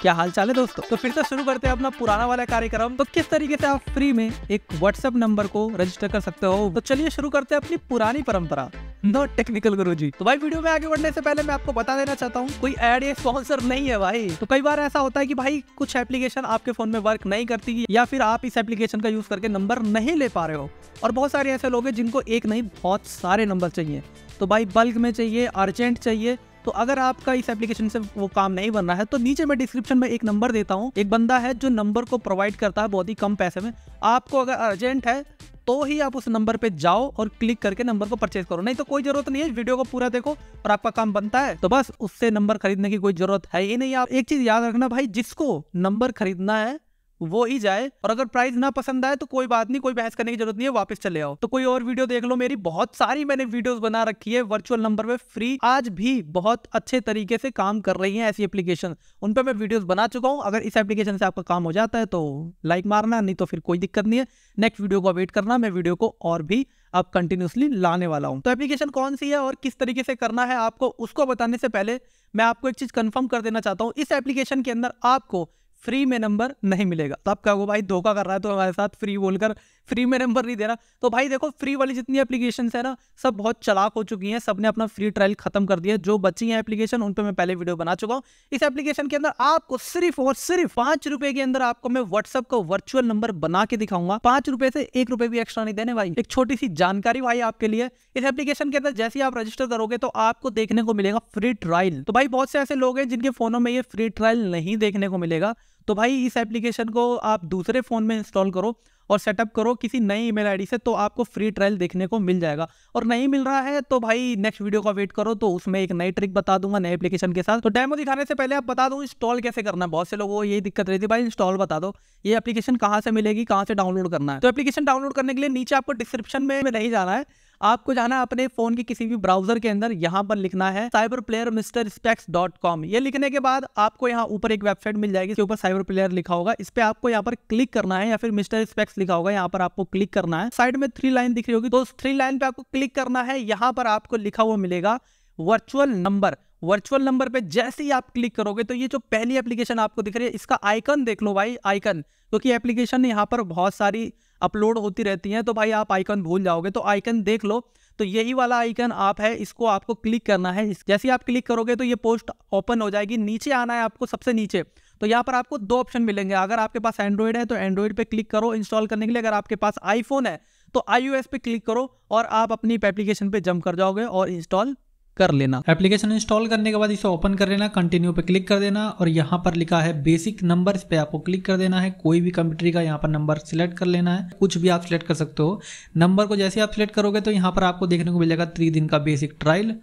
क्या हाल चाल है दोस्तों तो फिर से शुरू करते हैं अपना पुराना वाला कार्यक्रम तो किस तरीके से आप फ्री में एक व्हाट्सएप नंबर को रजिस्टर कर सकते हो तो चलिए शुरू करते हैं अपनी पुरानी परंपरा नो टेक्निकल गुरु जी तो भाई वीडियो में आगे बढ़ने से पहले मैं आपको बता देना चाहता हूँ कोई एड या स्पॉन्सर नहीं है भाई तो कई बार ऐसा होता है कि भाई कुछ एप्लीकेशन आपके फोन में वर्क नहीं करती या फिर आप इस एप्लीकेशन का यूज करके नंबर नहीं ले पा रहे हो और बहुत सारे ऐसे लोग हैं जिनको एक नहीं बहुत सारे नंबर चाहिए तो भाई बल्क में चाहिए अर्जेंट चाहिए तो अगर आपका इस एप्लीकेशन से वो काम नहीं बन रहा है तो नीचे मैं डिस्क्रिप्शन में एक नंबर देता हूँ एक बंदा है जो नंबर को प्रोवाइड करता है बहुत ही कम पैसे में आपको अगर अर्जेंट है तो ही आप उस नंबर पे जाओ और क्लिक करके नंबर को परचेज करो नहीं तो कोई जरूरत नहीं है वीडियो को पूरा देखो और आपका काम बनता है तो बस उससे नंबर खरीदने की कोई जरूरत है ही नहीं आप एक चीज याद रखना भाई जिसको नंबर खरीदना है वो ही जाए और अगर प्राइस ना पसंद आए तो कोई बात नहीं कोई बहस करने की जरूरत नहीं है वापस चले आओ तो कोई और वीडियो देख लो मेरी बहुत सारी मैंने वीडियोस बना रखी है वर्चुअल नंबर में फ्री आज भी बहुत अच्छे तरीके से काम कर रही है ऐसी एप्लीकेशन उन पर मैं वीडियोस बना चुका हूँ अगर इस एप्लीकेशन से आपका काम हो जाता है तो लाइक मारना नहीं तो फिर कोई दिक्कत नहीं है नेक्स्ट वीडियो को वेट करना मैं वीडियो को और भी अब कंटिन्यूसली लाने वाला हूँ तो एप्लीकेशन कौन सी है और किस तरीके से करना है आपको उसको बताने से पहले मैं आपको एक चीज़ कंफर्म कर देना चाहता हूँ इस एप्लीकेशन के अंदर आपको फ्री में नंबर नहीं मिलेगा तो आप कहोगे भाई धोखा कर रहा है तो हमारे साथ फ्री बोलकर फ्री में नंबर नहीं दे रहा तो भाई देखो फ्री वाली जितनी एप्लीकेशन है ना सब बहुत चलाक हो चुकी हैं सब ने अपना फ्री ट्रायल खत्म कर दिया जो बची हैं एप्लीकेशन उन पर मैं पहले वीडियो बना चुका हूँ इस एप्लीकेशन के अंदर आपको सिर्फ और सिर्फ पांच रुपए के अंदर आपको मैं व्हाट्सअप का वर्चुअल नंबर बना के दिखाऊंगा पांच रुपए से एक रुपए भी एक्स्ट्रा नहीं देने भाई एक छोटी सी जानकारी भाई आपके लिए इस एप्लीकेशन के अंदर जैसे आप रजिस्टर करोगे तो आपको देखने को मिलेगा फ्री ट्रायल तो भाई बहुत से ऐसे लोग हैं जिनके फोनों में ये फ्री ट्रायल नहीं देखने को मिलेगा तो भाई इस एप्लीकेशन को आप दूसरे फ़ोन में इंस्टॉल करो और सेटअप करो किसी नई ईमेल आईडी से तो आपको फ्री ट्रायल देखने को मिल जाएगा और नहीं मिल रहा है तो भाई नेक्स्ट वीडियो का वेट करो तो उसमें एक नई ट्रिक बता दूंगा नए एप्लीकेशन के साथ तो डेमो दिखाने से पहले आप बता दूँ इंस्टॉल कैसे करना है बहुत से लोगों को यही दिक्कत रहती है भाई इंस्टॉल बता दो ये एप्लीकेशन कहाँ से मिलेगी कहाँ से डाउनलोड करना है तो एप्लीकेशन डाउनलोड करने के लिए नीचे आपको डिस्क्रिप्शन में नहीं जाना है आपको जाना अपने फोन के किसी भी ब्राउजर के अंदर यहाँ पर लिखना है cyber player mister specs dot com ये लिखने के बाद आपको यहाँ ऊपर एक वेबसाइट मिल जाएगी इसके ऊपर साइबर प्लेयर लिखा होगा इस पर आपको यहाँ पर क्लिक करना है या फिर मिस्टर स्पेक्स लिखा होगा यहाँ पर आपको क्लिक करना है साइड में थ्री लाइन दिख रही होगी तो उस थ्री लाइन पे आपको क्लिक करना है यहाँ पर आपको लिखा हुआ मिलेगा वर्चुअल नंबर वर्चुअल नंबर पे जैसे ही आप क्लिक करोगे तो ये जो पहली एप्लीकेशन आपको दिख रही है इसका आइकन देख लो भाई आइकन क्योंकि तो एप्लीकेशन यहाँ पर बहुत सारी अपलोड होती रहती हैं तो भाई आप आइकन भूल जाओगे तो आइकन देख लो तो यही वाला आइकन आप है इसको आपको क्लिक करना है जैसे आप क्लिक करोगे तो ये पोस्ट ओपन हो जाएगी नीचे आना है आपको सबसे नीचे तो यहाँ पर आपको दो ऑप्शन मिलेंगे अगर आपके पास एंड्रॉयड है तो एंड्रॉयड पे क्लिक करो इंस्टॉल करने के लिए अगर आपके पास आईफोन है तो आई पे क्लिक करो और आप अपनी एप्लीकेशन पे जम कर जाओगे और इंस्टॉल कर लेना एप्लीकेशन इंस्टॉल करने के बाद इसे ओपन कर लेना कंटिन्यू पे क्लिक कर देना और यहाँ पर लिखा है बेसिक नंबर पे आपको क्लिक कर देना है कोई भी कंप्यूटर का यहाँ पर नंबर सिलेक्ट कर लेना है कुछ भी आप सिलेक्ट कर सकते हो नंबर को जैसे आप सिलेक्ट करोगे तो यहाँ पर आपको देखने को मिलेगा थ्री दिन का बेसिक ट्रायल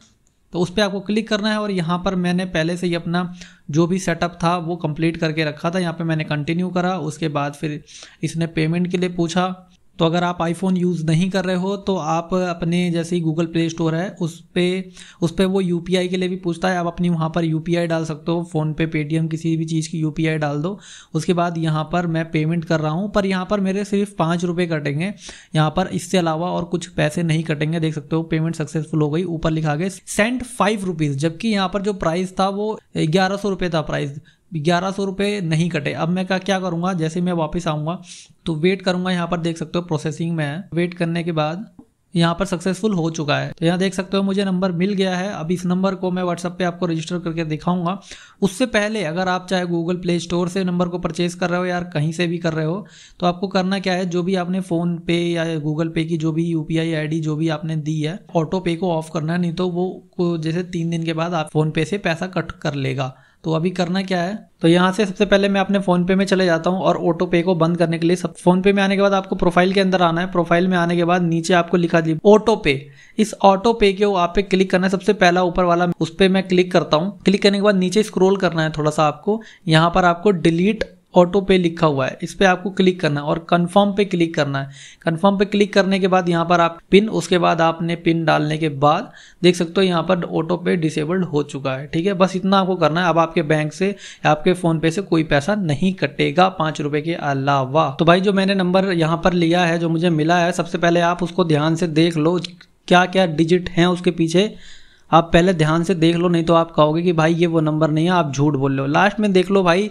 तो उस पर आपको क्लिक करना है और यहाँ पर मैंने पहले से ही अपना जो भी सेटअप था वो कंप्लीट करके रखा था यहाँ पे मैंने कंटिन्यू करा उसके बाद फिर इसने पेमेंट के लिए पूछा तो अगर आप आईफोन यूज़ नहीं कर रहे हो तो आप अपने जैसे ही गूगल प्ले स्टोर है उस पर उस पर वो यू के लिए भी पूछता है आप अपनी वहाँ पर यू डाल सकते हो फोन पे पेटीएम किसी भी चीज़ की यू डाल दो उसके बाद यहाँ पर मैं पेमेंट कर रहा हूँ पर यहाँ पर मेरे सिर्फ पाँच रुपये कटेंगे यहाँ पर इससे अलावा और कुछ पैसे नहीं कटेंगे देख सकते हो पेमेंट सक्सेसफुल हो गई ऊपर लिखा गया सेंट फाइव रुपीज़ जबकि यहाँ पर जो प्राइस था वो ग्यारह सौ रुपये था प्राइस ग्यारह सौ रुपये नहीं कटे अब मैं क्या क्या करूँगा जैसे मैं वापस आऊँगा तो वेट करूँगा यहाँ पर देख सकते हो प्रोसेसिंग में है वेट करने के बाद यहाँ पर सक्सेसफुल हो चुका है तो यहाँ देख सकते हो मुझे नंबर मिल गया है अब इस नंबर को मैं व्हाट्सअप पे आपको रजिस्टर करके दिखाऊंगा उससे पहले अगर आप चाहे गूगल प्ले स्टोर से नंबर को परचेज कर रहे हो या कहीं से भी कर रहे हो तो आपको करना क्या है जो भी आपने फ़ोन पे या गूगल पे की जो भी यू पी आई जो भी आपने दी है ऑटो पे को ऑफ करना है नहीं तो वो जैसे तीन दिन के बाद आप फ़ोन पे से पैसा कट कर लेगा तो अभी करना क्या है तो यहाँ से सबसे पहले मैं अपने फोन पे में चले जाता हूँ और ऑटो पे को बंद करने के लिए सब फोन पे में आने के बाद आपको प्रोफाइल के अंदर आना है प्रोफाइल में आने के बाद नीचे आपको लिखा दी ऑटो पे इस ऑटो पे के आप पे क्लिक करना है सबसे पहला ऊपर वाला उस पर मैं क्लिक करता हूँ क्लिक करने के बाद नीचे स्क्रोल करना है थोड़ा सा आपको यहाँ पर आपको डिलीट ऑटो पे लिखा हुआ है इस पर आपको क्लिक करना है और कन्फर्म पे क्लिक करना है कन्फर्म पे क्लिक करने के बाद यहाँ पर आप पिन उसके बाद आपने पिन डालने के बाद देख सकते हो यहाँ पर ऑटो पे डिसेबल्ड हो चुका है ठीक है बस इतना आपको करना है अब आपके बैंक से आपके फ़ोन पे से कोई पैसा नहीं कटेगा पाँच रुपए के अलावा तो भाई जो मैंने नंबर यहाँ पर लिया है जो मुझे मिला है सबसे पहले आप उसको ध्यान से देख लो क्या क्या डिजिट है उसके पीछे आप पहले ध्यान से देख लो नहीं तो आप कहोगे कि भाई ये वो नंबर नहीं है आप झूठ बोल रहे हो लास्ट में देख लो भाई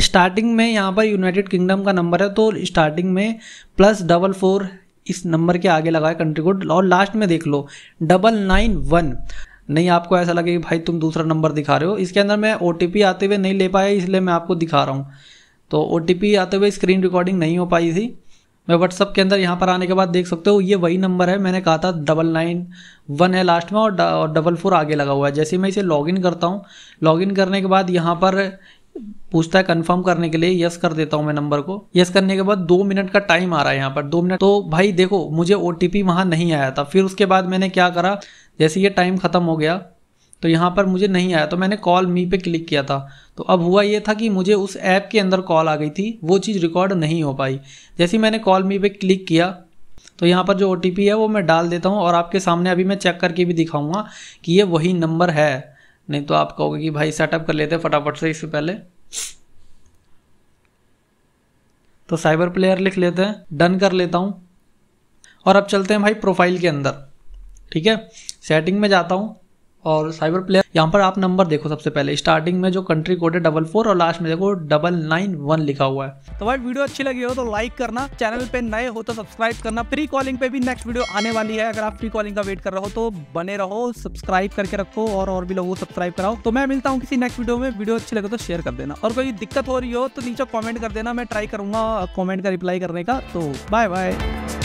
स्टार्टिंग में यहाँ पर यूनाइटेड किंगडम का नंबर है तो स्टार्टिंग में प्लस डबल फोर इस नंबर के आगे लगाए कंट्री कोड और लास्ट में देख लो डबल नाइन वन नहीं आपको ऐसा लगे कि भाई तुम दूसरा नंबर दिखा रहे हो इसके अंदर मैं ओ आते हुए नहीं ले पाया इसलिए मैं आपको दिखा रहा हूँ तो ओ आते हुए स्क्रीन रिकॉर्डिंग नहीं हो पाई थी मैं व्हाट्सअप के अंदर यहाँ पर आने के बाद देख सकते हो ये वही नंबर है मैंने कहा था डबल नाइन वन है लास्ट में और डबल फोर आगे लगा हुआ है जैसे मैं इसे लॉगिन करता हूँ लॉगिन करने के बाद यहाँ पर पूछता है कंफर्म करने के लिए यस कर देता हूँ मैं नंबर को यस करने के बाद दो मिनट का टाइम आ रहा है यहाँ पर दो मिनट तो भाई देखो मुझे ओ टी वहाँ नहीं आया था फिर उसके बाद मैंने क्या करा जैसे ये टाइम ख़त्म हो गया तो यहाँ पर मुझे नहीं आया तो मैंने कॉल मी पे क्लिक किया था तो अब हुआ ये था कि मुझे उस ऐप के अंदर कॉल आ गई थी वो चीज़ रिकॉर्ड नहीं हो पाई जैसे मैंने कॉल मी पे क्लिक किया तो यहाँ पर जो ओ है वो मैं डाल देता हूँ और आपके सामने अभी मैं चेक करके भी दिखाऊँगा कि ये वही नंबर है नहीं तो आप कहोगे कि भाई सेटअप कर लेते फटाफट से इससे पहले तो साइबर प्लेयर लिख लेते हैं डन कर लेता हूं और अब चलते हैं भाई प्रोफाइल के अंदर ठीक है सेटिंग में जाता हूं और साइबर प्लेयर यहाँ पर आप नंबर देखो सबसे पहले स्टार्टिंग में जो कंट्री कोड है डबल फोर और लास्ट में देखो डबल नाइन वन लिखा हुआ है तो भाई वीडियो अच्छी लगी हो तो लाइक करना चैनल पे नए हो तो सब्सक्राइब करना प्री कॉलिंग पे भी नेक्स्ट वीडियो आने वाली है अगर आप प्री कॉलिंग का वेट कर रहे हो तो बने रहो सब्सक्राइब करके रखो और और भी लोगों को सब्सक्राइब कराओ तो मैं मिलता हूँ किसी नेक्स्ट वीडियो में वीडियो अच्छी लगे तो शेयर कर देना और कोई दिक्कत हो रही हो तो नीचे कॉमेंट कर देना मैं ट्राई करूंगा कॉमेंट का रिप्लाई करने का तो बाय बाय